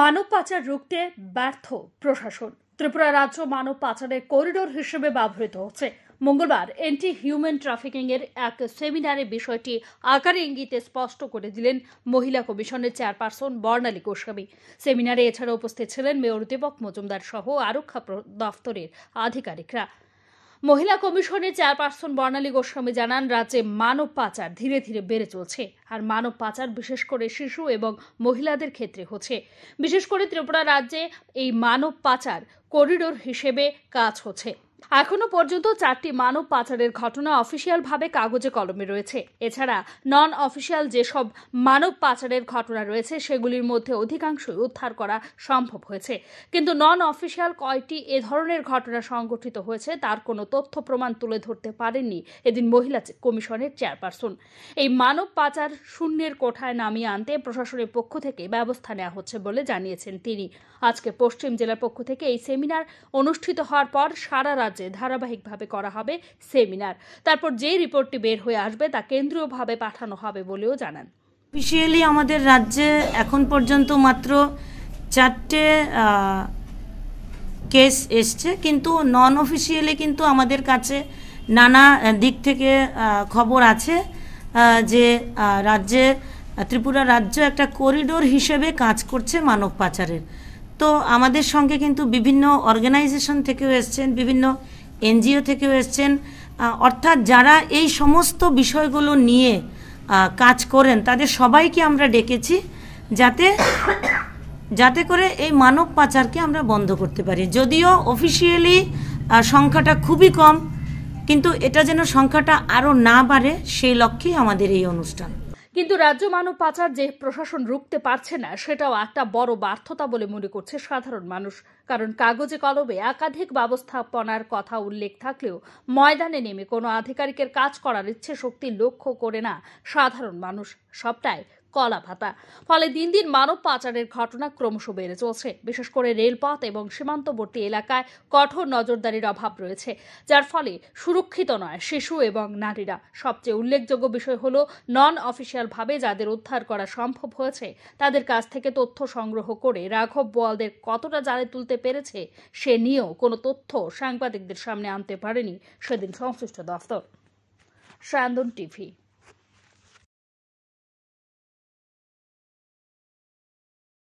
মানব পাচার রুখতে ব্যর্থ প্রশাসন ত্রিপুরা রাজ্য মানব পাচারের করিডোর হিসেবে ব্যবহৃত হচ্ছে মঙ্গলবার এন্টি হিউম্যান ট্রাফিকিং এর এক সেমিনারে বিষয়টি আকারে ইঙ্গিতে স্পষ্ট করে দিলেন মহিলা কমিশনের চেয়ারপারসন বর্ণালী গোস্বামী সেমিনারে এছাড়া উপস্থিত ছিলেন মেয়র দীপক মজুমদার সহ আরক্ষা দফতরের আধিকারিকরা মহিলা কমিশনের চেয়ারপারসন বর্ণালী গোস্বামী জানান রাজ্যে মানব পাচার ধীরে ধীরে বেড়ে চলছে আর মানব পাচার বিশেষ করে শিশু এবং মহিলাদের ক্ষেত্রে হচ্ছে বিশেষ করে ত্রিপুরা রাজ্যে এই মানব পাচার করিডোর হিসেবে কাজ হচ্ছে এখনো পর্যন্ত চারটি মানব পাচারের ঘটনা অফিসিয়ালভাবে কাগজে কলমে রয়েছে এছাড়া নন অফিসিয়াল যেসব মানব পাচারের ঘটনা রয়েছে সেগুলির মধ্যে অধিকাংশই উদ্ধার করা সম্ভব হয়েছে কিন্তু নন অফিসিয়াল কয়টি এ ধরনের ঘটনা সংগঠিত হয়েছে তার কোনো তথ্য প্রমাণ তুলে ধরতে পারেননি এদিন মহিলা কমিশনের চেয়ারপারসন এই মানব পাচার শূন্যের কোঠায় নামিয়ে আনতে প্রশাসনের পক্ষ থেকে ব্যবস্থা নেওয়া হচ্ছে বলে জানিয়েছেন তিনি আজকে পশ্চিম জেলার পক্ষ থেকে এই সেমিনার অনুষ্ঠিত হওয়ার পর সারা রাজ্যে ধারাবাহিকভাবে করা হবে সেমিনার তারপর যেই রিপোর্টটি বের হয়ে আসবে তা কেন্দ্রীয়ভাবে পাঠানো হবে বলেও জানান অফিসিয়ালি আমাদের রাজ্যে এখন পর্যন্ত মাত্র চারটে কেস এসছে কিন্তু নন অফিসিয়ালি কিন্তু আমাদের কাছে নানা দিক থেকে খবর আছে যে রাজ্যে ত্রিপুরা রাজ্য একটা করিডোর হিসেবে কাজ করছে মানব পাচারের তো আমাদের সঙ্গে কিন্তু বিভিন্ন অর্গানাইজেশন থেকেও এসছেন বিভিন্ন এনজিও থেকেও এসছেন অর্থাৎ যারা এই সমস্ত বিষয়গুলো নিয়ে কাজ করেন তাদের সবাইকে আমরা ডেকেছি যাতে যাতে করে এই মানব পাচারকে আমরা বন্ধ করতে পারি যদিও অফিসিয়ালি সংখ্যাটা খুবই কম কিন্তু এটা যেন সংখ্যাটা আরও না বাড়ে সেই লক্ষ্যেই আমাদের এই অনুষ্ঠান কিন্তু রাজ্য মানব পাচার যে প্রশাসন রুখতে পারছে না সেটাও একটা বড় ব্যর্থতা বলে মনে করছে সাধারণ মানুষ কারণ কাগজে কলমে একাধিক ব্যবস্থাপনার কথা উল্লেখ থাকলেও ময়দানে নেমে কোনো আধিকারিকের কাজ করার ইচ্ছে শক্তি লক্ষ্য করে না সাধারণ মানুষ সবটাই কলা ভাতা ফলে দিন দিন মানব পাচারের ঘটনা ক্রমশ বেড়ে চলছে বিশেষ করে রেলপথ এবং সীমান্তবর্তী এলাকায় কঠোর নজরদারির অভাব রয়েছে যার ফলে সুরক্ষিত নয় শিশু এবং নারীরা সবচেয়ে উল্লেখযোগ্য বিষয় হল নন অফিসিয়ালভাবে যাদের উদ্ধার করা সম্ভব হয়েছে তাদের কাছ থেকে তথ্য সংগ্রহ করে রাঘব বোয়ালদের কতটা জালে তুলতে পেরেছে সে নিয়েও কোনো তথ্য সাংবাদিকদের সামনে আনতে পারেনি সেদিন সংশ্লিষ্ট দফতর সায়ন্দন টিভি